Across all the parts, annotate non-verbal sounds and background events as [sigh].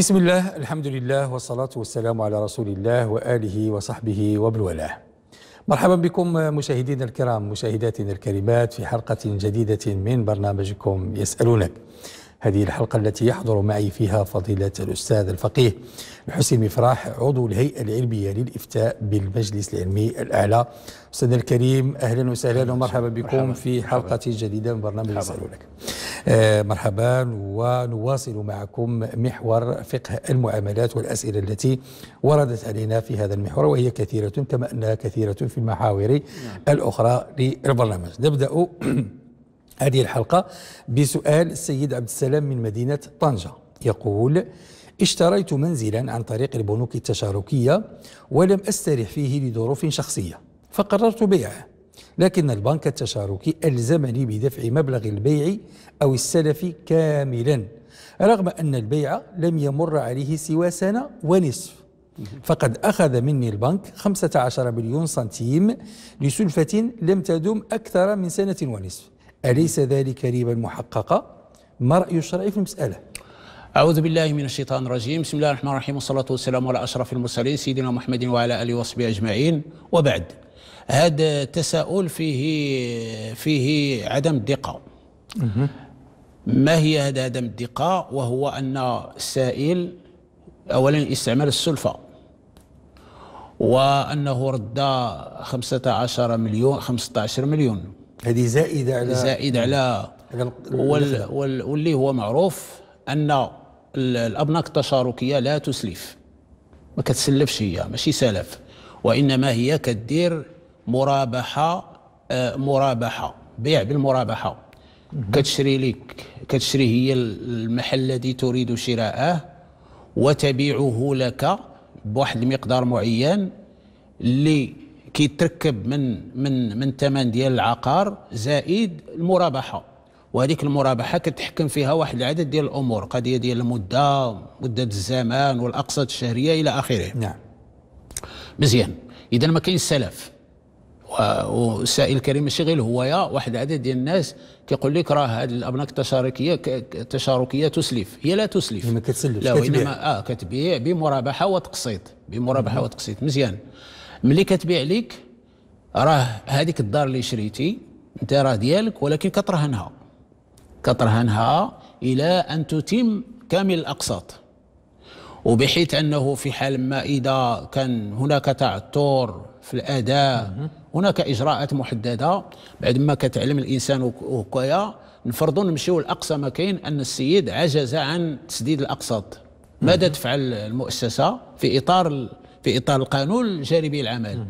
بسم الله الحمد لله والصلاة والسلام على رسول الله وآله وصحبه وبالولاه مرحبا بكم مشاهدينا الكرام مشاهداتنا الكريمات في حلقة جديدة من برنامجكم يسألونك هذه الحلقة التي يحضر معي فيها فضيلة الأستاذ الفقيه الحسين مفراح عضو الهيئة العلمية للإفتاء بالمجلس العلمي الأعلى أستاذ الكريم أهلا وسهلا ومرحبا بكم مرحبا. في حلقة جديدة من برنامج يسألونك آه، مرحبا ونواصل معكم محور فقه المعاملات والأسئلة التي وردت علينا في هذا المحور وهي كثيرة كما أنها كثيرة في المحاور نعم. الأخرى للبرنامج نبدأ [clears throat] هذه الحلقة بسؤال السيد عبد السلام من مدينة طنجة يقول اشتريت منزلا عن طريق البنوك التشاركية ولم أسترح فيه لظروف شخصية فقررت بيعه لكن البنك التشاركي ألزمني بدفع مبلغ البيع أو السلف كاملا رغم أن البيع لم يمر عليه سوى سنة ونصف فقد أخذ مني البنك 15 مليون سنتيم لسلفة لم تدم أكثر من سنة ونصف أليس ذلك ريبا محققة؟ ما رأي الشرع في المسألة؟ أعوذ بالله من الشيطان الرجيم بسم الله الرحمن الرحيم والصلاة والسلام على أشرف المرسلين سيدنا محمد وعلى آله وصحبه أجمعين وبعد هذا التساؤل فيه فيه عدم الدقة ما هي هذا عدم الدقة وهو أن السائل أولا استعمال السلفة وأنه رد 15 مليون 15 مليون هذه زائدة على زائد على وال وال واللي هو معروف أن الأبناك التشاركية لا تسلف ما كتسلفش هي ماشي سلف وإنما هي كدير مرابحة آه، مرابحة بيع بالمرابحة كتشري لك كتشري هي المحل الذي تريد شراءه وتبيعه لك بواحد المقدار معين اللي كيتركب من من من الثمن ديال العقار زائد المرابحه وهذيك المرابحه كتحكم فيها واحد العدد ديال الامور قضيه ديال المده مده الزمان والاقساط الشهريه الى اخره نعم مزيان اذا ما كاين سلف والسائل الكريم ماشي غير الهوايه واحد العدد ديال الناس كيقول لك راه هذه الابناك التشاركيه التشاركيه تسلف هي لا تسلف ما كتسلفش لا وانما اه كتبيع بمرابحه وتقسيط بمرابحه وتقسيط مزيان ملي كتبيع ليك راه هذيك الدار اللي شريتي انت راه ديالك ولكن كترهنها كترهنها الى ان تتم كامل الاقساط وبحيث انه في حال ما اذا كان هناك تعثر في الاداء هناك اجراءات محدده بعد ما كتعلم الانسان وكايا نفرضوا نمشيو لاقصى ما كاين ان السيد عجز عن تسديد الاقساط ماذا تفعل المؤسسه في اطار في اطار القانون الجاري العمل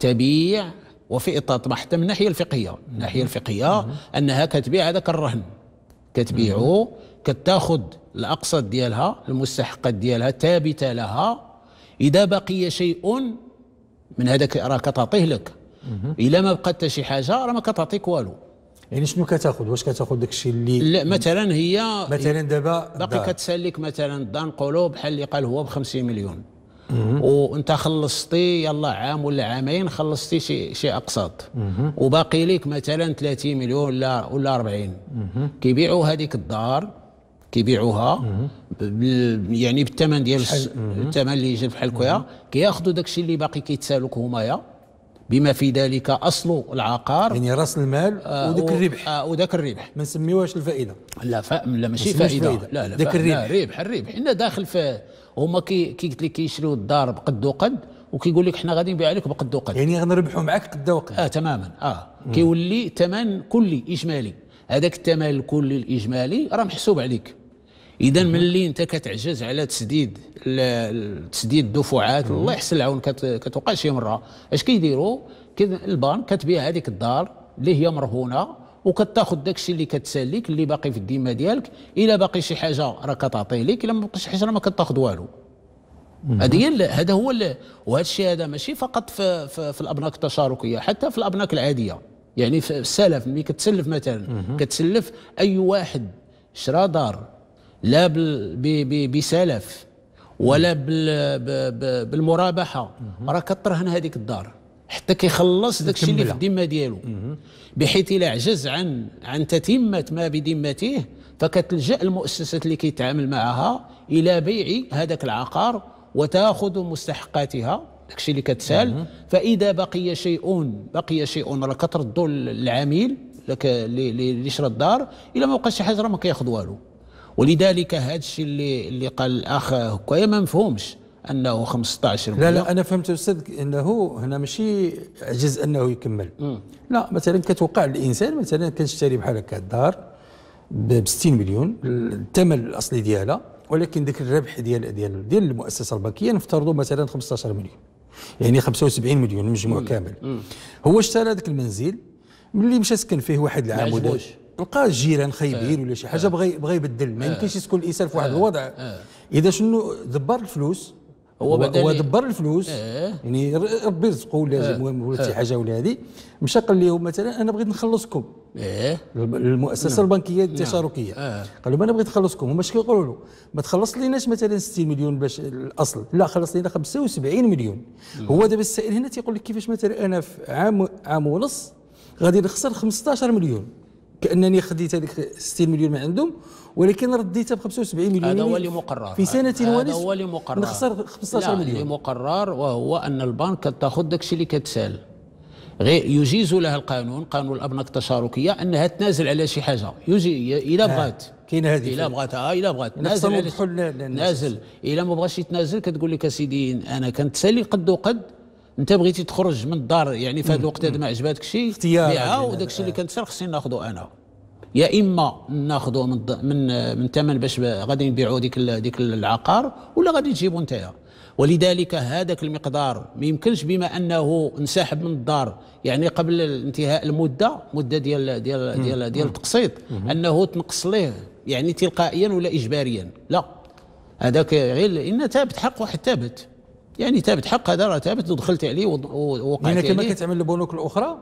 تبيع وفي اطار حتى من الناحيه الفقهيه الناحيه الفقهيه انها كتبيع هذاك الرهن كتبيعه كتاخذ الاقساط ديالها المستحقات ديالها ثابته لها اذا بقي شيء من هذاك راه كتعطيه لك الا ما بقى حتى شي حاجه راه ما كتعطيك والو يعني شنو كتاخذ واش كتاخذ داك الشيء اللي لا مثلا هي مثلا دابا باقي كتسالك مثلا الدار نقولوا بحال اللي قال هو ب 50 مليون وانت خلصتي يلا عام ولا عامين خلصتي شي شي اقساط وباقي لك مثلا 30 مليون ولا ولا 40 كيبيعوا هذيك الدار كيبيعوها يعني بالثمن ديال الثمن اللي يجي بحال كويا كياخذوا داكشي اللي باقي كيتسالك همايا بما في ذلك اصل العقار يعني راس المال آه وذاك الربح آه وذاك الربح ما نسميوهاش الفائده لا فا لا ماشي فائده, فائدة. لا لا ذاك الربح لا ربح الربح حنا داخل في هما كي كي قلت لك كيشريو الدار بقد وقد وكيقول لك حنا غادي نبيع لك بقد وقد يعني غنربحوا معك قد وقد اه تماما اه كيولي ثمن كلي اجمالي هذاك الثمن الكلي الاجمالي راه محسوب عليك اذا ملي انت كتعجز على تسديد تسديد الدفعات الله يحسن العون كتوقع شي مره اش كيديروا البنك كتبيع هذيك الدار اللي هي مرهونه وكتاخذ داكشي اللي كتساليك اللي باقي في الديمه ديالك الا باقي شي حاجه راه كتعطيه ليك الا ما باقي شي حاجه راه ما كتاخذ والو هذه هذا هو وهذا الشيء هذا ماشي فقط في, في, في الابناك التشاركيه حتى في الابناك العاديه يعني في السلف ملي كتسلف مثلا كتسلف اي واحد شرا دار لا بسلف ولا بالمرابحه راه كترهن هذيك الدار حتى كيخلص داك الشيء اللي في الذمه ديالو بحيث الا عجز عن عن تتمه ما بذمته فكتلجا المؤسسات اللي كيتعامل معها الى بيع هذاك العقار وتاخذ مستحقاتها داك الشيء اللي كتسال فاذا بقي شيء بقي شيء راه كتردوا للعميل لك اللي شرى الدار الى ما بقاش شي حاجه راه ما كياخذ والو ولذلك هذا الشيء اللي اللي قال الاخ هكايا ما مفهومش انه 15 لا لا انا فهمت استاذ انه هنا ماشي عجز انه يكمل لا مثلا كتوقع الانسان مثلا كنشتري بحال هكا الدار ب 60 مليون الثمن الاصلي ديالها ولكن ذاك الربح ديال ديال ديال المؤسسه البنكيه نفترضوا مثلا 15 مليون يعني 75 مليون المجموع كامل هو اشترى ذاك المنزل ملي مشى سكن فيه واحد العام ولا لقى جيران خايبين آه. ولا شي حاجه آه. بغى بغى يبدل ما آه. يمكنش يسكن الانسان في واحد الوضع اذا شنو دبر الفلوس هو هو دبر الفلوس إيه؟ يعني ربي رزقه المهم إيه. ولا شي إيه. حاجه ولا هذه مشى قال لهم مثلا انا بغيت نخلصكم ايه المؤسسه نعم. البنكيه نعم. التشاركيه نعم. آه. لهم انا بغيت نخلصكم هما اش كيقولوا له ما تخلص ليناش مثلا 60 مليون باش الاصل لا خلص لينا 75 مليون لا. هو دابا السائل هنا تيقول لك كيفاش مثلا انا في عام عام ونص غادي نخسر 15 مليون كانني خديت هذيك 60 مليون من عندهم ولكن رديتها ب 75 مليون هذا هو اللي مقرر في سنه ونصف هذا هو اللي مقرر نخسر 15 لا مليون اللي مقرر وهو ان البنك تاخذ داك الشيء اللي كتسال غير يجيز لها القانون قانون الابنك التشاركيه انها تنازل على شي حاجه يجي الى آه، بغات كاين هذه الا اه الى بغات نازل نازل الى ما بغاش يتنازل كتقول لك اسيدي انا كنتسالي قد وقد انت بغيتي تخرج من الدار يعني في هذا الوقت هذا ما عجباتك شيء اختيار يعني. وداك الشيء اللي آه. كنت خصني ناخذه انا يا اما ناخذه من من من ثمن باش غادي نبيعوا ديك ديك العقار ولا غادي تجيبو انت ولذلك هذاك المقدار ما يمكنش بما انه انسحب من الدار يعني قبل انتهاء المده مده ديال ديال ديال ديال التقسيط انه تنقص ليه يعني تلقائيا ولا اجباريا لا هذاك غير ان ثابت حقه حتى ثابت يعني ثابت حق هذا راه ثابت ودخلت عليه ووقعت عليه كما كتعمل البنوك الاخرى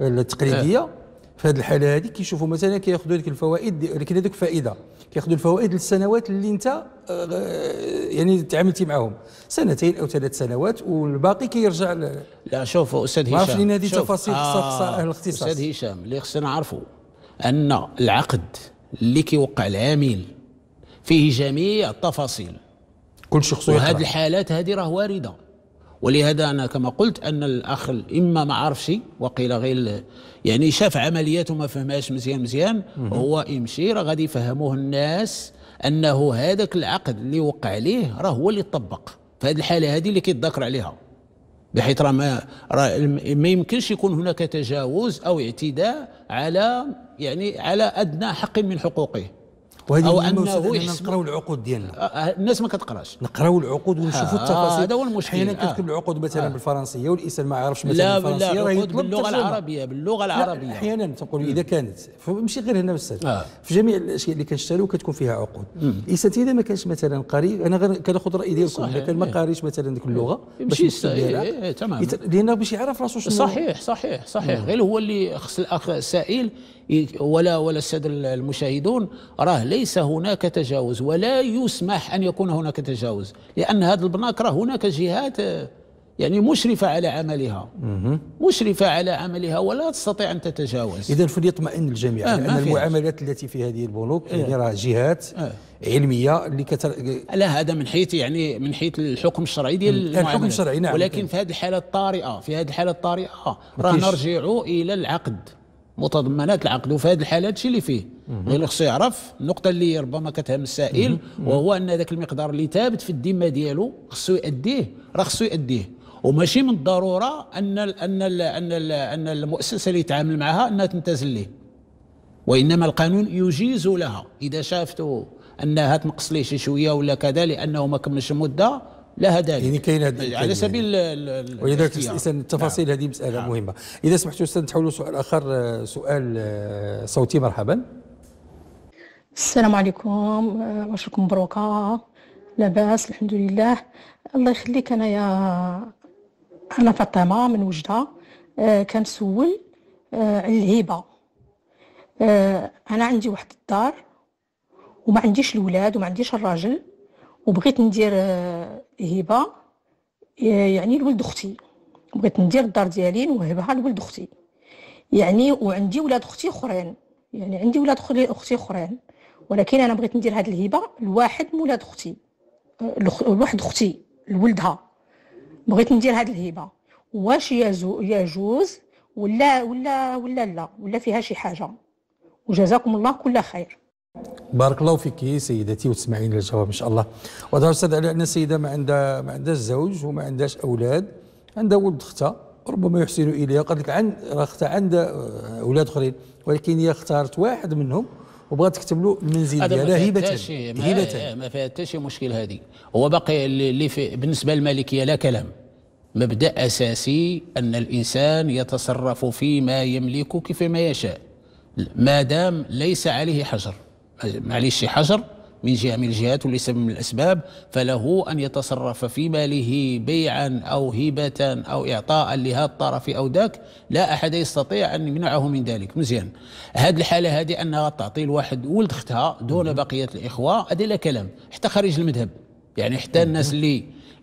التقليديه آه. في هذه الحاله هذه كيشوفوا مثلا كياخذوا ديك الفوائد لكن هذوك فائده كياخذوا الفوائد للسنوات اللي انت آه، آه، يعني تعاملتي معاهم سنتين او ثلاث سنوات والباقي كيرجع ل... لا شوف استاذ هشام عرفت لان هذه تفاصيل خاصه آه اهل الاختصاص استاذ هشام اللي خصنا نعرفوا ان العقد اللي كيوقع العامل فيه جميع التفاصيل كل شخصيه وهذه الحالات هذه راه وارده ولهذا انا كما قلت ان الاخ اما ما عرفش وقيل غير يعني شاف عمليات وما فهمهاش مزيان مزيان هو يمشي راه غادي يفهموه الناس انه هذاك العقد اللي وقع عليه راه هو اللي طبق في هذه الحاله هذه اللي كيتذكر عليها بحيث راه ما راه ما يمكنش يكون هناك تجاوز او اعتداء على يعني على ادنى حق من حقوقه وهذه او انه أن نقراو العقود ديالنا آه، آه، الناس ما كتقراش نقراو العقود ونشوفوا آه, آه، التفاصيل هذا هو المشكل احيانا كتكتب العقود مثلا آه بالفرنسيه والانسان ما يعرفش مثلا لا بالفرنسيه لا العقود باللغه العربيه باللغه العربيه احيانا تقول اذا كانت ماشي غير هنا استاذ آه في جميع الاشياء اللي كنشتريو كتكون فيها عقود الانسان اذا ما كانش مثلا قاري انا غير كناخذ الراي ديالكم اذا كان ما إيه. قاريش مثلا ديك اللغه يمشي إيه، تمام لانه باش يعرف راسو شنو صحيح صحيح صحيح غير هو اللي خص الاخ سائل ولا ولا الساده المشاهدون راه ليس هناك تجاوز ولا يسمح أن يكون هناك تجاوز لأن هذا البناكرة هناك جهات يعني مشرفة على عملها مشرفة على عملها ولا تستطيع أن تتجاوز إذا فليطمئن الجميع آه لأن المعاملات التي في هذه البنوك آه يعني جهات آه علمية اللي كتر... لا هذا من حيث يعني من حيث الحكم الشرعي ديال الحكم الشرعي نعم ولكن في هذه الحالة الطارئة في هذه الحالة الطارئة راه نرجع إلى العقد متضمنات العقد وفي هذه الحالات شي اللي فيه غير خصو يعرف النقطه اللي ربما كتهم السائل وهو ان ذاك المقدار اللي ثابت في الديمه ديالو خصو يؤديه راه خصو يؤديه وماشي من الضروره ان الـ ان الـ ان الـ ان المؤسسه اللي يتعامل معها انها تنتزل ليه وانما القانون يجيز لها اذا شافته انها تنقص ليه شي شويه ولا كذا لانه ما كملش المده لها دليل يعني كاين على سبيل ولذلك اذا التفاصيل نعم. هذه مساله نعم. مهمه اذا سمحتوا استاذ تحولوا سؤال اخر آه، سؤال آه، صوتي مرحبا السلام عليكم آه، وشكم مبروكه لاباس الحمد لله الله يخليك انا يا انا فاطمه من وجده كنسول على الهبه انا عندي واحد الدار وما عنديش الولاد وما عنديش الراجل وبغيت ندير هبه آه، يعني لولد اختي بغيت ندير الدار ديالي نوهبها لولد اختي يعني وعندي ولاد اختي اخرين يعني عندي ولاد اختي اخرين ولكن انا بغيت ندير هذه الهبه لواحد من ولاد اختي آه، لواحد اختي لولدها بغيت ندير هذه الهبه واش يجوز ولا ولا ولا لا ولا فيها شي حاجه وجزاكم الله كل خير بارك الله فيك سيدتي وتسمعين الجواب ان شاء الله وهذا استاذ على ان السيده ما عندها ما عندهاش زوج وما عندهاش اولاد عندها ولد اختها ربما يحسن اليها قال لك عند اختها عندها آه، اولاد اخرين ولكن هي اختارت واحد منهم وبغات تكتب له المنزل ديالها هبه هبه ما فيها حتى شي مشكل هذه هو باقي اللي في بالنسبه للمالكيه لا كلام مبدا اساسي ان الانسان يتصرف فيما يملك كيفما يشاء ما دام ليس عليه حجر معليش شي حجر من جهة من الجهات وليس من الأسباب فله أن يتصرف في ماله بيعا أو هبة أو إعطاء لهذا الطرف أو ذاك لا أحد يستطيع أن يمنعه من ذلك مزيان هذه الحالة هذه أنها تعطي الواحد ولد اختها دون بقية الإخوة هذا لا كلام حتى خارج المذهب يعني حتى الناس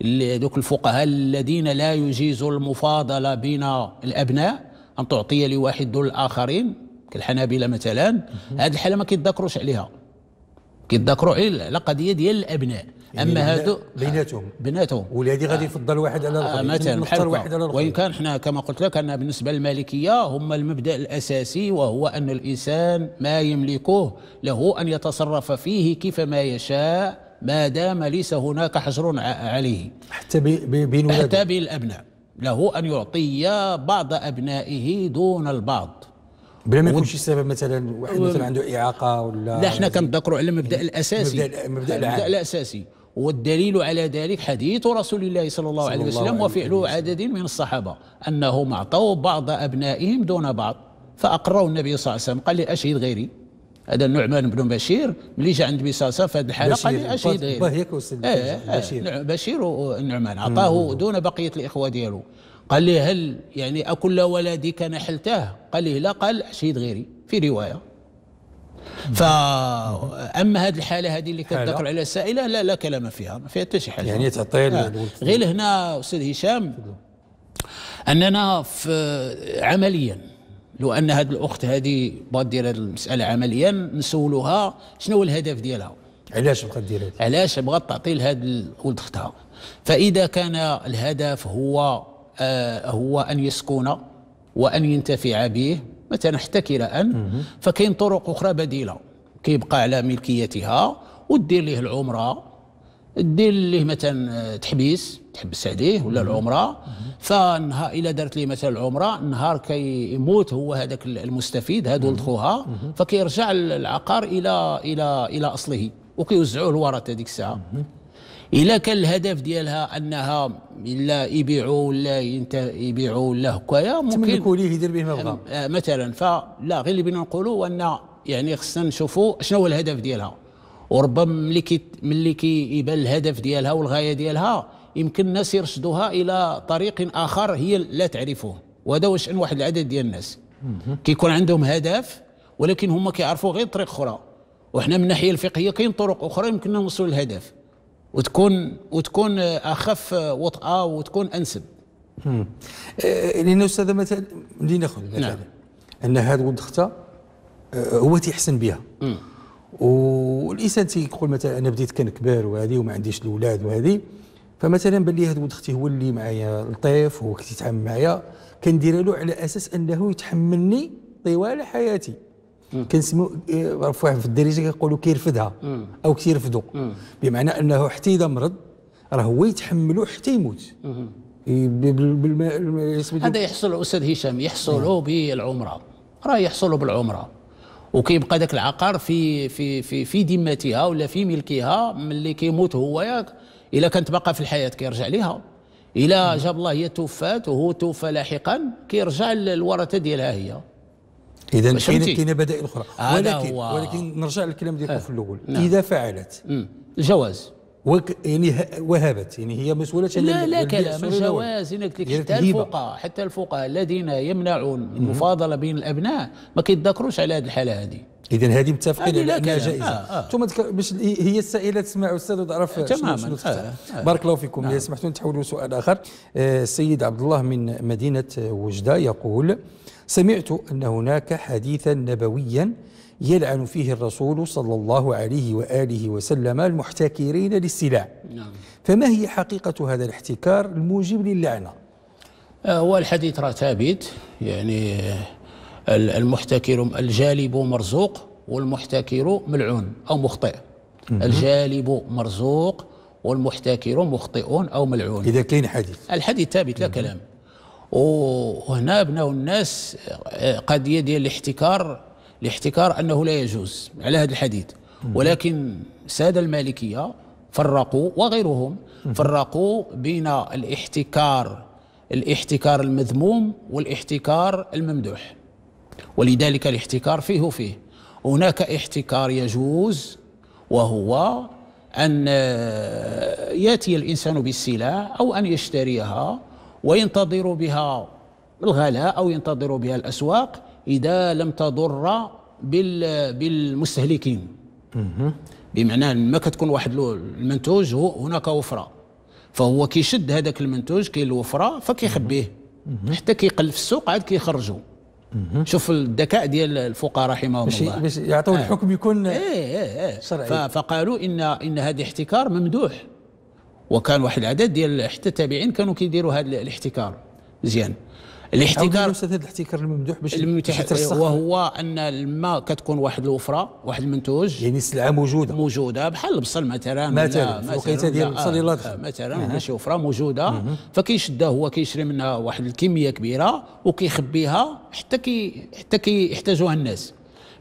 اللي دوك الفقهاء الذين لا يجيز المفاضلة بين الأبناء أن تعطي لواحد دون الآخرين كالحنابله مثلا هذه الحاله ما كيتذاكروش عليها كيتذكروا على القضيه ديال الابناء يعني اما هادو بيناتهم بيناتهم ولادي غادي آه. يفضل واحد على الاخر آه، يعني مثلا بحال واحد على الاخر وان كان حنا كما قلت لك ان بالنسبه للمالكيه هم المبدا الاساسي وهو ان الانسان ما يملكه له ان يتصرف فيه كيفما يشاء ما دام ليس هناك حجر عليه حتى بين حتى بالابناء له ان يعطي بعض ابنائه دون البعض بلا ما يكون شي سبب مثلا واحد مثلا عنده اعاقه ولا لا حنا كنذكروا على المبدا الاساسي المبدا المبدا, المبدأ الاساسي والدليل على ذلك حديث رسول الله صلى الله عليه وسلم وفعله عدد من الصحابه انهم اعطوا بعض ابنائهم دون بعض فاقروا النبي صلى الله عليه وسلم قال لي اشهد غيري هذا النعمان بن بشير ملي جا عند النبي صلى الله عليه وسلم في هذه الحاله قال لي اشهد غيري إيه، بشير إيه، نعم، بشير والنعمان عطاه دون بقيه الاخوه ديالو قال لي هل يعني أكل ولدك نحلته قال لي لا قال حشيد غيري في رواية فاما هذه الحاله هذه اللي كتذكر عليها السائله لا لا كلام فيها ما فيها حتى شي حاجه يعني تعطينا آه. يعني غير هنا استاذ هشام اننا في عمليا لو ان هذه الاخت هذه بغات دير هذه المساله عمليا نسولوها شنو هو الهدف ديالها علاش بغات دير علاش بغات تعطي لهذا ولد اختها فاذا كان الهدف هو آه، هو أن يسكن وأن ينتفع به مثلا احتكر ان فكاين طرق أخرى بديلة كيبقى على ملكيتها ودير ليه العمرة دير ليه مثلا آه، تحبيس تحبس عليه ولا العمره فنها الى دارت ليه مثلا العمره نهار كيموت هو هذاك المستفيد هاد ولد خوها فكيرجع العقار الى الى الى اصله وكيوزعوه الورثه ديك الساعه الا كان الهدف ديالها انها الا يبيعوا ولا يبيعوا ولا هكايا ممكن يملكوا ليه يدير به ما بغا آه، مثلا فلا غير اللي بغينا نقولوا ان يعني خصنا نشوفوا شنو هو الهدف ديالها وربما ملي كي ملي كيبان الهدف ديالها والغايه ديالها يمكن الناس يرشدوها الى طريق اخر هي لا تعرفه وهذا هو شان واحد العدد ديال الناس كيكون عندهم هدف ولكن هما كيعرفوا غير طريق اخرى وحنا من الناحيه الفقهيه كاين طرق اخرى يمكننا نوصلوا للهدف وتكون وتكون اخف وطأه وتكون انسب. امم لان استاذ مثلا لناخذ نعم. مثلا نعم. ان هذا ولد اختها هو تيحسن بها والانسان تيقول مثلا انا بديت كنكبر وهذه وما عنديش الاولاد وهذه فمثلا بان لي هذا ولد اختي هو اللي معايا لطيف هو كيتعامل معايا كندير له على اساس انه يتحملني طوال حياتي واحد في الدارجه كيقولوا كيرفدها او كيرفدو بمعنى انه حتى اذا مرض راه هو يتحملو حتى يموت هذا يحصل استاذ هشام يحصل نعم. بالعمره راه يحصل بالعمره وكيبقى ذاك العقار في في في في ذمتها ولا في ملكها ملي كيموت هو ياك الا كانت باقا في الحياه كيرجع ليها الا جاب الله هي توفات وهو توفى لاحقا كيرجع للورثه ديالها هي اذا كاين كاين بدائل اخرى ولكن هو... ولكن نرجع للكلام ديالكم آه. في الاول نعم. اذا فعلت الجواز وك يعني وهبت يعني هي مسؤولة لا لا كلام جواز انك يعني حتى الفقهاء حتى الفقهاء الذين يمنعون المفاضله بين الابناء ما كيتذكروش على هذه الحاله هذه اذا هذه متفقين على انها جائزه آه آه. باش هي السائله تسمع استاذ وتعرف تماما شنو, آه آه بارك الله فيكم نعم. اذا سمحتوا نتحولوا لسؤال اخر آه السيد عبد الله من مدينه وجده يقول سمعت أن هناك حديثا نبويا يلعن فيه الرسول صلى الله عليه وآله وسلم المحتكرين للسلع نعم. فما هي حقيقة هذا الاحتكار الموجب للعنة آه، هو الحديث راه ثابت يعني المحتكر الجالب مرزوق والمحتكر ملعون أو مخطئ الجالب مرزوق والمحتكر مخطئ أو ملعون إذا كاين حديث الحديث ثابت لا كلام وهنا بناو الناس قضيه ديال الاحتكار الاحتكار انه لا يجوز على هذا الحديث ولكن الساده المالكيه فرقوا وغيرهم فرقوا بين الاحتكار الاحتكار المذموم والاحتكار الممدوح ولذلك الاحتكار فيه وفيه هناك احتكار يجوز وهو أن يأتي الإنسان بالسلع أو أن يشتريها وينتظر بها الغلاء أو ينتظر بها الأسواق إذا لم تضر بالمستهلكين بمعنى لما كتكون واحد المنتوج هو هناك وفره فهو كيشد هذاك المنتوج كاين الوفره فكيخبيه حتى كيقل في السوق عاد كيخرجوا شوف الذكاء ديال الفقراء رحمهم الله باش يعطوا آه. الحكم يكون ايه ايه ايه شرعي فقالوا ان ان هذا احتكار ممدوح وكان واحد العدد ديال حتى التابعين كانوا كيديروا هذا الاحتكار مزيان الاحتكار استاذ الاحتكار الممدوح باش الممدوح وهو ان الماء كتكون واحد الوفره واحد المنتوج يعني السلعه موجوده موجوده بحال البصل مثلا مثلا ديال البصل يلا آه، مثلا ماشي شي وفره موجوده فكيشدها هو كيشري منها واحد الكميه كبيره وكيخبيها حتى كي حتى كيحتاجوها الناس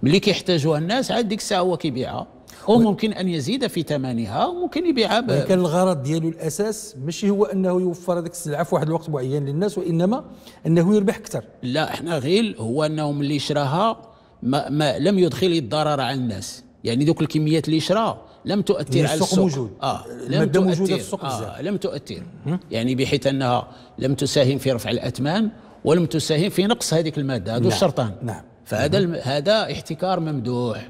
ملي كيحتاجوها الناس عاد ديك الساعه هو كيبيعها هو ممكن ان يزيد في ثمنها وممكن يبيعها كان الغرض ديالو الاساس ماشي هو انه يوفر هذيك السلعه في واحد الوقت معين للناس وانما انه يربح اكثر لا احنا غير هو انه ملي شراها ما, ما لم يدخل الضرر على الناس يعني دوك الكميات اللي شرا لم تؤثر على السوق موجود اه لم تؤثر في السوق آه لم تؤثر يعني بحيث انها لم تساهم في رفع الاثمان ولم تساهم في نقص هذيك الماده هذو نعم الشرطان نعم فهذا هذا احتكار ممدوح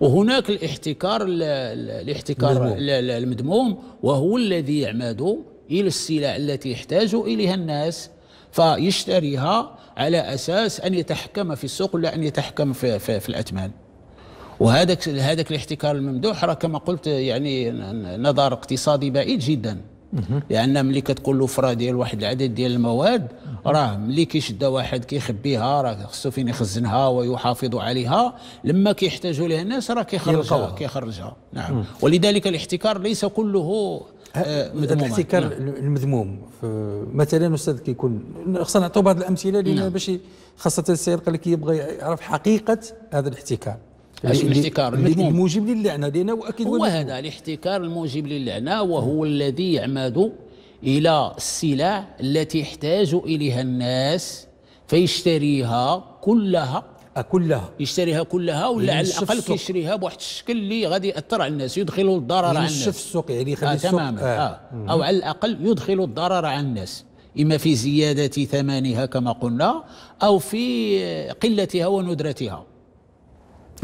وهناك الاحتكار الاحتكار المذموم وهو الذي يعمد الى السلع التي يحتاج اليها الناس فيشتريها على اساس ان يتحكم في السوق ولا ان يتحكم في, في, في الاثمان وهذاك هذاك الاحتكار الممدوح راه كما قلت يعني نظر اقتصادي بعيد جدا لان ملي كتقول له فرا ديال واحد العدد ديال المواد راه ملي كيشدها واحد كيخبيها راه خصو فين يخزنها ويحافظ عليها لما كيحتاجوا لها الناس راه كيخرجها كيخرجها نعم مم. ولذلك الاحتكار ليس كله آه، مذموم الاحتكار نعم. المذموم مثلا استاذ كيكون خصنا نعطيو بعض الامثله لان نعم. باش خاصه السيد قال لك يبغى يعرف حقيقه هذا الاحتكار يعني الاحتكار الموجب للعنه لانه اكيد هو هذا الاحتكار الموجب للعنه وهو الذي يعمد الى السلع التي يحتاج اليها الناس فيشتريها كلها آه، كلها يشتريها كلها ولا على الاقل كيشريها بواحد الشكل اللي غادي ياثر على الناس يدخل الضرر على الناس السوق يعني آه السوق تماما آه. آه. او على الاقل يدخل الضرر على الناس اما في زياده ثمنها كما قلنا او في قلتها وندرتها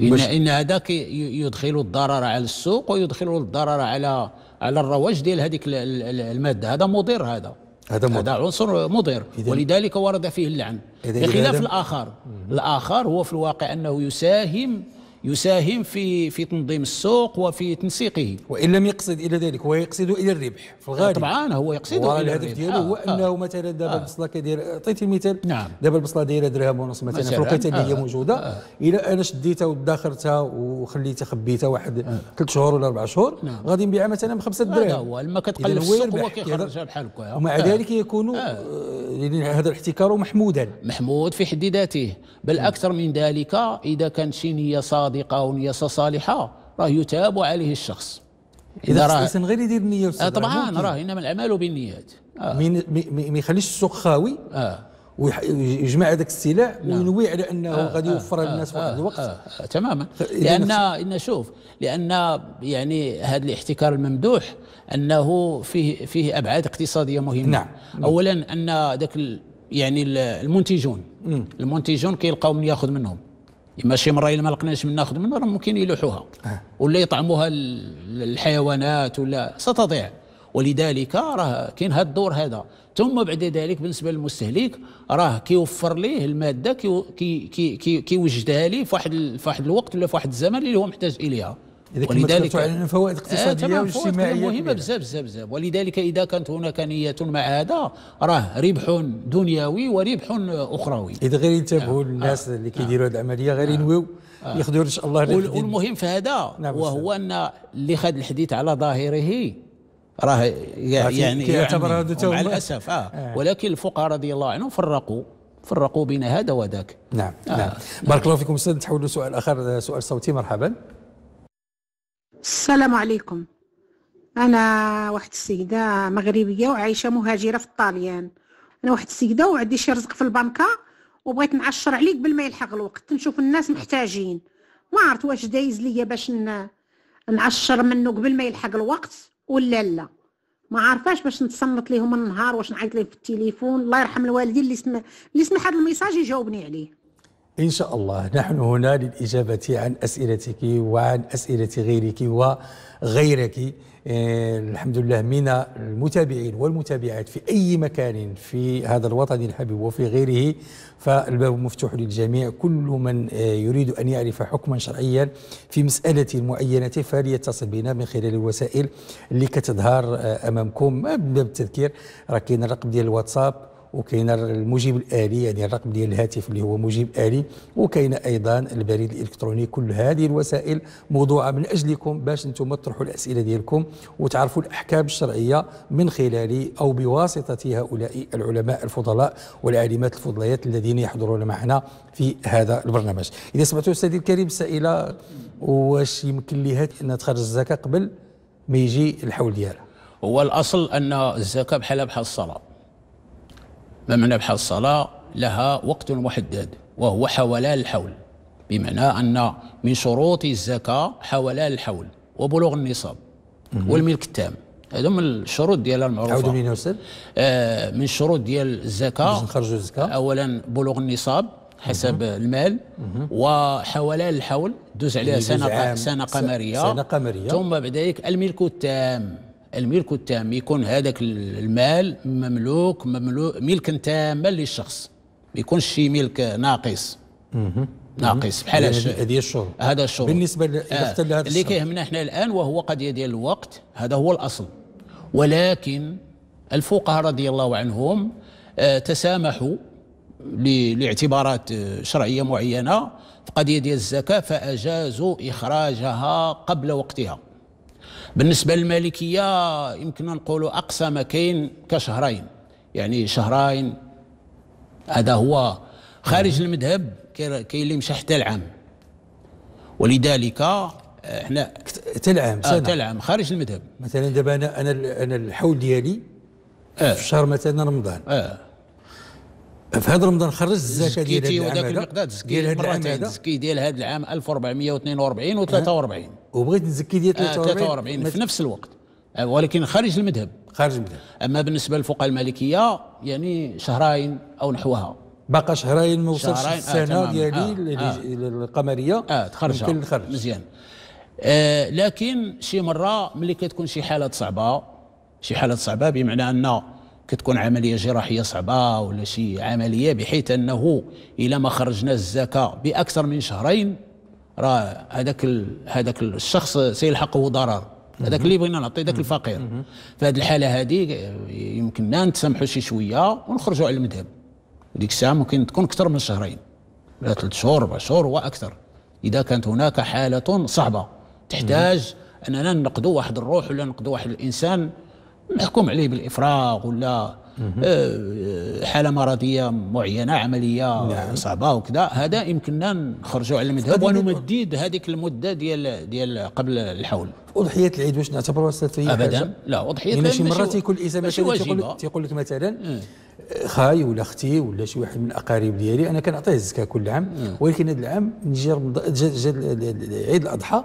إن, إن هذاك يدخل الضرر على السوق ويدخل الضرر على على الرواج ديال هذيك الماده هذا مضر هذا هذا مضر. هذا عنصر مضر ولذلك ورد فيه اللعن بخلاف الاخر الاخر هو في الواقع انه يساهم يساهم في في تنظيم السوق وفي تنسيقه وان لم يقصد الى ذلك هو يقصد الى الربح في الغالب طبعا هو يقصد الى الربح الهدف ديالو آه هو آه. انه آه مثلا دابا آه البصله كدير عطيتي المثال نعم دابا البصله دايره درهم ونص مثلا في الوقيته اللي هي آه، آه. موجوده الى انا شديتها وداخرتها وخليتها خبيتها واحد ثلاث شهور ولا اربع شهور نعم. غادي نبيعها مثلا بخمسه دراهم هذا هو لما كتقلب السوق هو كيخرجها بحال هكا ومع ذلك يكون يعني هذا الاحتكار محمودا محمود في حد ذاته بل نعم. اكثر من ذلك اذا كان شي نيه صادقه صادقة نية صالحة راه يتاب عليه الشخص إذا راه الإنسان غير يدير النية آه، طبعا راه إنما الأعمال بالنيات آه. ما يخليش السوق خاوي آه. ويجمع هذاك السلع نعم. وينوي على انه آه غادي آه، يوفر آه للناس واحد آه، الوقت آه آه آه تماما لان ان شوف لان يعني هذا الاحتكار الممدوح انه فيه فيه ابعاد اقتصاديه مهمه نعم. اولا ان ذاك يعني المنتجون المنتجون كيلقاو من ياخذ منهم ماشي مره الا ما لقناش من ناخذ منها راه ممكن يلوحوها أه. ولا يطعموها الحيوانات ولا ستضيع ولذلك راه كاين هذا الدور هذا ثم بعد ذلك بالنسبه للمستهلك راه كيوفر ليه الماده كيوجدها كي كي كي ليه في واحد في واحد الوقت ولا في واحد الزمن اللي هو محتاج اليها اذا ولذلك على فوائد اقتصاديه آه واجتماعيه مهمه بزاف بزاف بزاف ولذلك اذا كانت هناك نيه مع هذا راه ربح دنيوي وربح اخروي اذا غير ينتبهوا آه الناس آه اللي كيديروا آه، هذه العمليه غير آه، ينويو آه ياخذوا ان شاء الله والمهم في هذا نعم وهو ان اللي خد الحديث على ظاهره راه يعني, يعني يعتبر هذا مع الاسف آه. آه ولكن الفقهاء رضي الله عنهم فرقوا فرقوا بين هذا وذاك نعم آه نعم بارك الله فيكم استاذ تحولوا سؤال اخر سؤال صوتي مرحبا السلام عليكم انا واحد السيده مغربيه وعايشه مهاجره في الطاليان انا واحد السيده وعندي شي رزق في البنكه وبغيت نعشر عليك قبل ما يلحق الوقت نشوف الناس محتاجين ما عرفت واش دايز ليا باش نعشر منه قبل ما يلحق الوقت ولا لا ما عارفاش باش نتصنت ليهم النهار واش نعيط ليه في التليفون الله يرحم الوالدين اللي سمع اللي سمع هذا الميساج يجاوبني عليه إن شاء الله نحن هنا للإجابة عن أسئلتك وعن أسئلة غيرك وغيرك آه، الحمد لله من المتابعين والمتابعات في أي مكان في هذا الوطن الحبيب وفي غيره فالباب مفتوح للجميع كل من آه، يريد أن يعرف حكما شرعيا في مسألة معينة فليتصل بنا من خلال الوسائل اللي كتظهر آه، أمامكم من باب التذكير راه كاين الرقم ديال الواتساب وكاين المجيب الالي يعني الرقم ديال الهاتف اللي هو مجيب الي وكاين ايضا البريد الالكتروني كل هذه الوسائل موضوعه من اجلكم باش انتم تطرحوا الاسئله ديالكم وتعرفوا الاحكام الشرعيه من خلال او بواسطه هؤلاء العلماء الفضلاء والعالمات الفضليات الذين يحضرون معنا في هذا البرنامج اذا سمعتوا استاذي الكريم السائله واش يمكن لها ان تخرج الزكاه قبل ما يجي الحول ديالها هو الاصل ان الزكاه بحالها بحال الصلاه بحال الصلاة لها وقت محدد وهو حولان الحول بمعنى أن من شروط الزكاة حولان الحول وبلوغ النصاب والملك التام هذو من الشروط ديالها المعروفه عاودوا لينا استاذ آه من الشروط ديال الزكاه نخرجوا الزكاه اولا بلوغ النصاب حسب مم. المال مم. وحولان الحول دوز عليها يعني سنه سنه قمريه سنه قمريه ثم بعد ذلك الملك التام الملك التام يكون هذاك المال مملوك مملوك ملكا تاما للشخص ما يكونش شي ملك ناقص ناقص بحال هذه الشروط هذا الشروط بالنسبه آه. اللي كيهمنا احنا الان وهو قضيه ديال الوقت هذا هو الاصل ولكن الفقهاء رضي الله عنهم آه تسامحوا لاعتبارات شرعيه معينه في قضيه ديال الزكاه فاجازوا اخراجها قبل وقتها بالنسبه للمالكيه يمكن نقولوا اقصى ما كاين كشهرين يعني شهرين هذا هو خارج نعم. المذهب كاين اللي مشى حتى العام ولذلك احنا آه، العام آه، سنة. آه العام خارج المذهب مثلا دابا انا انا انا الحول ديالي يعني، آه. في شهر مثلا رمضان آه. في هذا رمضان خرج الزكاه ديال هذا وذاك المقدار تزكي مرتين تزكي ديال هذا العام 1442 و43 وبغيت نزكي ديال 43 آه، في نفس الوقت آه، ولكن خارج المذهب خارج المذهب اما بالنسبه للفقهاء المالكيه يعني شهرين او نحوها باقى شهرين ما وصلش آه، السنه ديالي آه آه القمريه اه نخرج مزيان آه لكن شي مره ملي كتكون شي حالات صعبه شي حالات صعبه بمعنى ان كتكون عملية جراحية صعبة ولا شي عملية بحيث أنه إلا ما خرجنا الزكاة بأكثر من شهرين راه هذاك هذاك الشخص سيلحقه ضرر هذاك اللي بغينا نعطي ذاك الفقير في هذه الحالة هذه يمكننا نتسامحوا شي شوية ونخرجوا على المذهب ديك الساعة ممكن تكون أكثر من شهرين ولا ثلاث شهور أربع شهور وأكثر إذا كانت هناك حالة صعبة تحتاج أننا نقضوا واحد الروح ولا نقضوا واحد الإنسان محكوم عليه بالافراغ ولا آه، آه، حاله مرضيه معينه عمليه نعم. صعبه وكذا هذا يمكننا نخرجوا على المذهب ونمدد هذيك المده ديال ديال قبل الحول اضحيه العيد واش نعتبروها سلفيه ابدا لا اضحيه العيد ماشي مرات يكون الانسان مثلا تيقول, لك مثلا آه، خاي ولا اختي ولا شي واحد من الاقارب ديالي انا كنعطيه الزكاه كل عام ولكن هذا العام نجي جا عيد الاضحى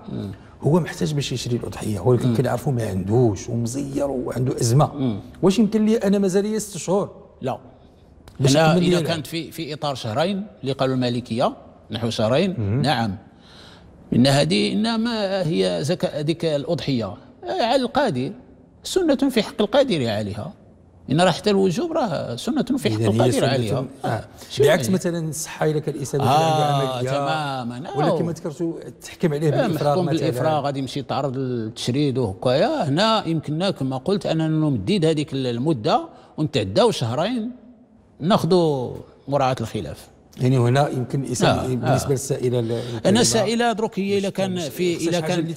هو محتاج باش يشري الاضحيه ولكن كنعرفوا ما عندوش ومزير وعنده ازمه واش يمكن لي انا مازال لي ست شهور لا هنا اذا كانت في في اطار شهرين اللي قالوا المالكيه نحو شهرين مم. نعم ان هذه انما هي زكاة هذيك الاضحيه آه، على القادر سنه في حق القادر عليها ان راه حتى الوجوب راه سنه في حق القادر عليها آه. آه. بعكس مثلا الصحه الا كان الانسان آه تماما آه. ولا كما ذكرت تحكم عليه آه، بالافراغ مثلا بالافراغ غادي يمشي يتعرض للتشريد وهكايا هنا يمكننا كما قلت اننا نمدد هذيك المده ونتعداو شهرين ناخذوا مراعاه الخلاف يعني هنا يمكن الانسان آه بالنسبه آه للسائله انا السائله دروك هي الا كان في الا كان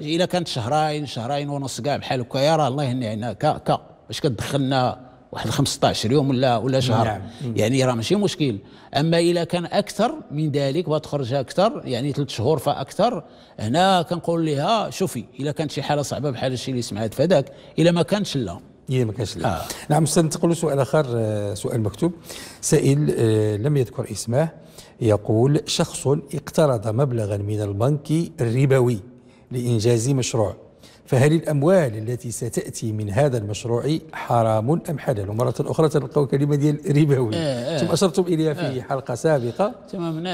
الا كانت شهرين شهرين ونص كاع بحال هكايا راه الله يهني عنا كا كا واش كتدخلنا واحد 15 يوم ولا ولا شهر نعم. يعني راه ماشي مشكل اما الا كان اكثر من ذلك وتخرج اكثر يعني ثلاث شهور فاكثر هنا كنقول لها شوفي الا كانت شي حاله صعبه بحال الشيء اللي سمعت فداك الا ما كانش لا الا ما كانش لا آه. نعم استاذ ننتقلوا سؤال اخر آه، سؤال مكتوب سائل آه، لم يذكر اسمه يقول شخص اقترض مبلغا من البنك الربوي لانجاز مشروع فهل الأموال التي ستأتي من هذا المشروع حرام أم حلال ومرة أخرى تلقوا كلمة ديال ربوي آه آه ثم أشرتم إليها في آه حلقة سابقة تمام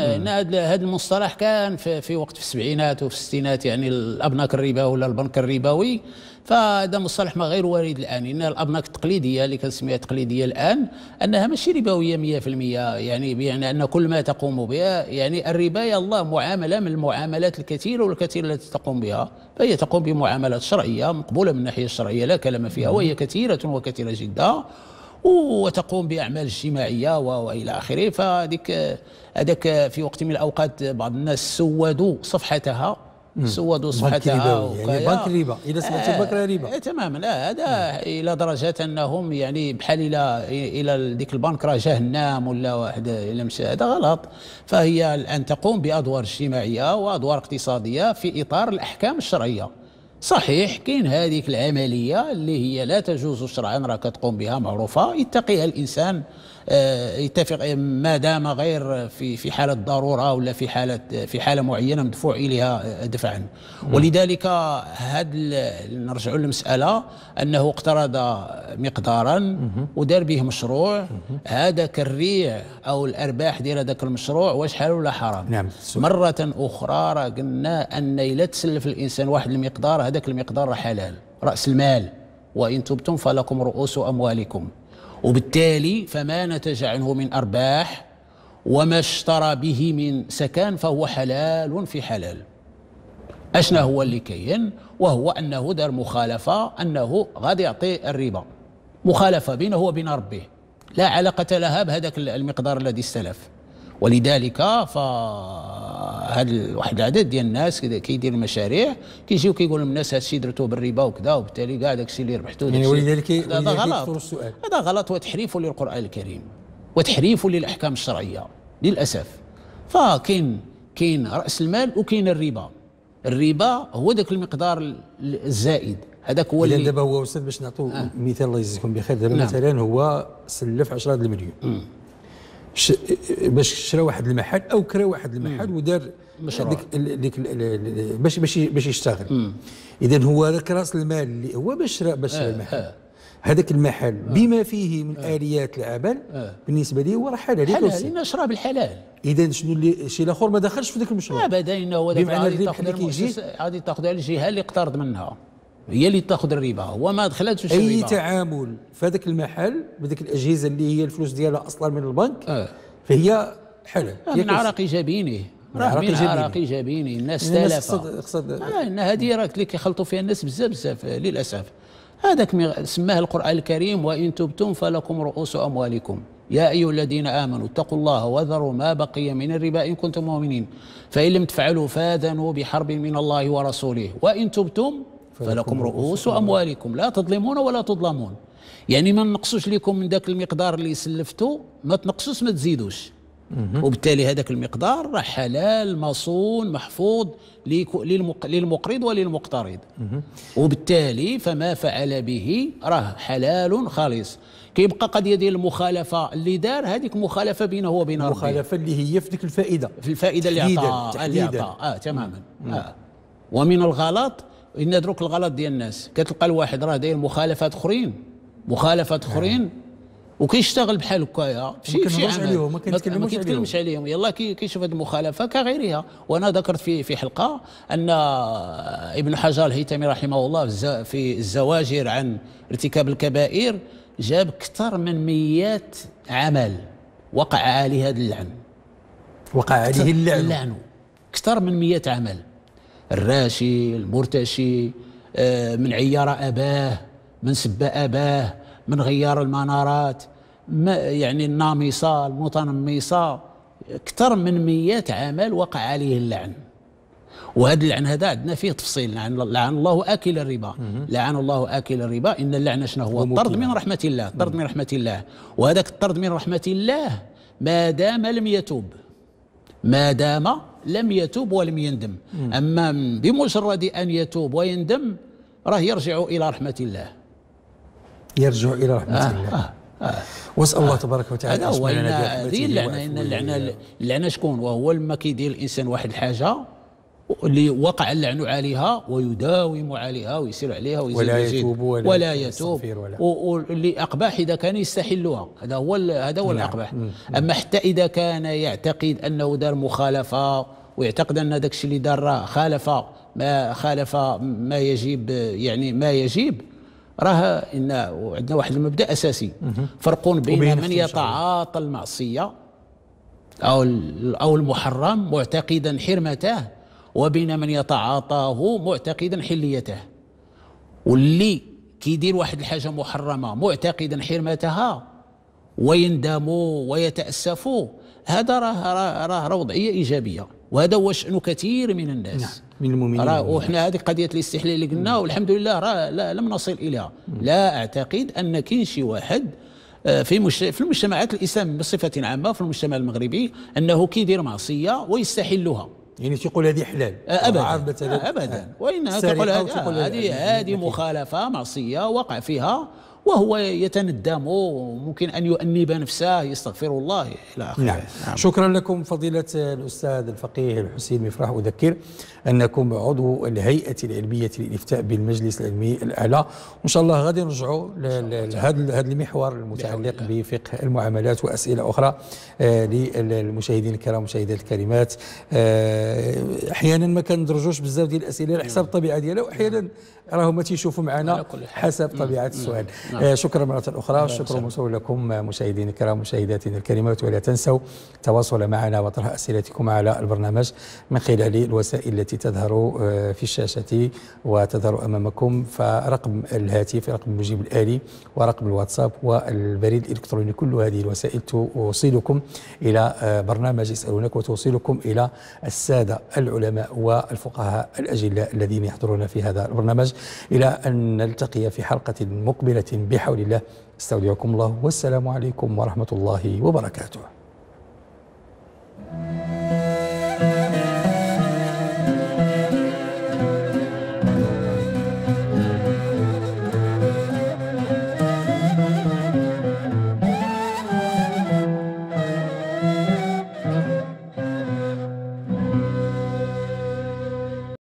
هذا المصطلح كان في, في وقت في السبعينات وفي الستينات يعني الأبناك الرباوي ولا البنك الربوي فهذا مصطلح ما غير وارد الان ان الابناك التقليديه اللي كنسميها تقليديه الان انها ماشي ربويه 100% يعني بمعنى ان كل ما تقوم بها يعني الربا الله معامله من المعاملات الكثيره والكثيره التي تقوم بها فهي تقوم بمعامله مسألة شرعية مقبولة من الناحية الشرعية لا كلام فيها وهي كثيرة وكثيرة جدا وتقوم باعمال اجتماعيه والى اخره فهذيك هذاك في وقت من الاوقات بعض الناس سودوا صفحتها سودوا صفحتها يعني بنك ريبه اذا سمعت آه بنك ريبه آه تماما لا هذا الى درجه انهم يعني بحال الى الى ديك البنك راه جهنم ولا واحد الى مشى هذا غلط فهي الان تقوم بادوار اجتماعيه وادوار اقتصاديه في اطار الاحكام الشرعيه صحيح كاين هذيك العمليه اللي هي لا تجوز شرعا راه كتقوم بها معروفه يتقيها الانسان آه، يتفق ما دام غير في في حاله ضروره ولا في حاله في حاله معينه مدفوع اليها دفعا ولذلك هذا نرجعوا للمساله انه اقترض مقدارا ودار به مشروع هذا كالريع او الارباح ديال هذاك المشروع واش حلال ولا حرام نعم مره اخرى راه قلنا ان الا تسلف الانسان واحد المقدار هذاك المقدار حلال راس المال وان تبتم فلكم رؤوس اموالكم وبالتالي فما نتج عنه من أرباح وما اشترى به من سكن فهو حلال في حلال أشنا هو اللي كاين وهو أنه دار مخالفة أنه غادي يعطي الربا مخالفة بينه وبين ربه لا علاقة لها بهذاك المقدار الذي استلف ولذلك ف هاد واحد العدد ديال الناس كيدير المشاريع كيجيو كيقول الناس هادشي درتوه بالربا وكذا وبالتالي كاع داكشي اللي ربحتو يعني ولذلك هذا غلط هذا غلط وتحريف للقران الكريم وتحريف للاحكام الشرعيه للاسف فكاين كاين راس المال وكاين الربا الربا هو ذاك المقدار الزائد هذاك هو اللي دابا هو استاذ باش نعطوا آه. مثال الله يجزيكم بخير دابا نعم. مثلا هو سلف 10 المليون ش... باش شرا واحد المحل او كرا واحد المحل ودار مشروع ديك ديك باش باش باش يشتغل اذا هو هذاك راس المال اللي هو باش شرا باش شرا آه، المحل آه. هذاك المحل آه. بما فيه من اليات العمل بالنسبه لي هو راه حلال حلال لان شرا بالحلال اذا شنو اللي شي الاخر ما دخلش في ذاك المشروع ابدا انه هو غادي تاخذ غادي تاخذ الجهه اللي اقترض منها هي اللي تاخذ الربا وما دخلتش الربا اي تعامل في هذاك المحل بهذيك الاجهزه اللي هي الفلوس ديالها اصلا من البنك آه. فهي حلال آه من عراقي جبينه من عراقي جابيني الناس تالفه قصد آه، ان هذه راه اللي كيخلطوا فيها الناس بزاف بزاف آه، للاسف هذاك سماه القران الكريم وان تبتم فلكم رؤوس اموالكم يا ايها الذين امنوا اتقوا الله وذروا ما بقي من الربا ان كنتم مؤمنين فان لم تفعلوا فاذنوا بحرب من الله ورسوله وان تبتم فلكم رؤوس أموالكم لا تظلمون ولا تظلمون يعني ما نقصوش لكم من ذاك المقدار اللي سلفتوا ما تنقصوش ما تزيدوش وبالتالي هذاك المقدار راه حلال مصون محفوظ للمقرض وللمقترض وبالتالي فما فعل به راه حلال خالص كيبقى قضيه ديال المخالفه اللي دار هذيك مخالفه بينه وبين ربي المخالفه اللي هي في ديك الفائده في الفائده اللي عطاها اللي عطاها اه تماما آه. ومن الغلط ان دروك الغلط ديال الناس كتلقى الواحد راه داير مخالفات اخرين مخالفات اخرين نعم. وكيشتغل بحال هكايا ما كنهضرش عليهم ما كيتكلمش عليهم يلا كيشوف هذه المخالفه كغيرها وانا ذكرت في في حلقه ان ابن حجر الهيثمي رحمه الله في الزواجر عن ارتكاب الكبائر جاب اكثر من ميات عمل وقع عليه هذا اللعن وقع عليه اللعن, اللعن. اكثر من ميات عمل الراشي المرتشي آه، من عيار أباه من سب أباه من غيار المنارات يعني النامصة المتنمصة أكثر من مئات عمل وقع عليه اللعن وهذا اللعن هذا عندنا فيه تفصيل لعن, لعن الله اكل الربا لعن الله اكل الربا ان اللعن شنو هو الطرد من رحمه الله الطرد من رحمه الله وهذاك الطرد من رحمه الله ما دام لم يتوب ما دام لم يتوب ولم يندم أما بمجرد أن يتوب ويندم راه يرجع إلى رحمة الله يرجع إلى رحمة آه الله آه آه واسال الله تبارك وتعالى هذا هو اللعنه اللعنه اللعنه شكون وهو لما كيدير الانسان واحد الحاجه اللي وقع اللعن عليها ويداوم عليها ويسير عليها ويزيد ولا يزيد يتوب ولا, ولا يتوب واللي اقبح إذا كان يستحلها هذا هو هذا هو نعم. الأقباح أما حتى إذا كان يعتقد أنه دار مخالفة ويعتقد أن ذاك الشيء اللي دار خالف ما خالف ما يجب يعني ما يجب راه ان عندنا واحد المبدا اساسي فرق بين من يتعاطى المعصيه او او المحرم معتقدا حرمته وبين من يتعاطاه معتقدا حليته واللي كيدير واحد الحاجه محرمه معتقدا حرمتها ويندم ويتاسف هذا راه راه راه را وضعيه ايجابيه وهذا هو شان كثير من الناس نعم من المؤمنين وحنا هذه قضيه الاستحلال اللي قلنا والحمد لله راه لم نصل اليها لا اعتقد ان كاين شي واحد آه، في في المجتمعات الاسلام بصفه عامه في المجتمع المغربي انه كيدير معصيه ويستحلها يعني تقول هذه حلال أه، ابدا أه، ابدا أه. وان تقول هذه هذه مخالفه معصيه وقع فيها وهو يتندم وممكن ان يؤنب نفسه يستغفر الله الى اخره نعم. نعم. شكرا لكم فضيله الاستاذ الفقيه الحسين مفرح اذكر انكم عضو الهيئة العلمية للإفتاء بالمجلس العلمي الأعلى وإن شاء الله غادي نرجعوا لهذا المحور المتعلق بفقه المعاملات وأسئلة أخرى آه، للمشاهدين الكرام ومشاهدات الكريمات آه، أحيانا ما كندرجوش بزاف ديال الأسئلة على حسب أيوة. الطبيعة ديالها وأحيانا نعم. راهو ما تيشوفوا معنا حسب نعم. طبيعة نعم. السؤال آه، شكرا مرة أخرى شكرا موصول لكم مشاهدينا الكرام ومشاهداتنا الكريمات ولا تنسوا التواصل معنا وطرح أسئلتكم على البرنامج من خلال الوسائل التي تظهر آه، في الشاشة وتظهر أمامكم فرقم الهاتف رقم المجيب الآلي ورقم الواتساب والبريد الإلكتروني كل هذه الوسائل توصلكم إلى آه، برنامج يسألونك وتوصلكم إلى السادة العلماء والفقهاء الأجلاء الذين يحضرون في هذا البرنامج إلى أن نلتقي في حلقة مقبلة بحول الله استودعكم الله والسلام عليكم ورحمة الله وبركاته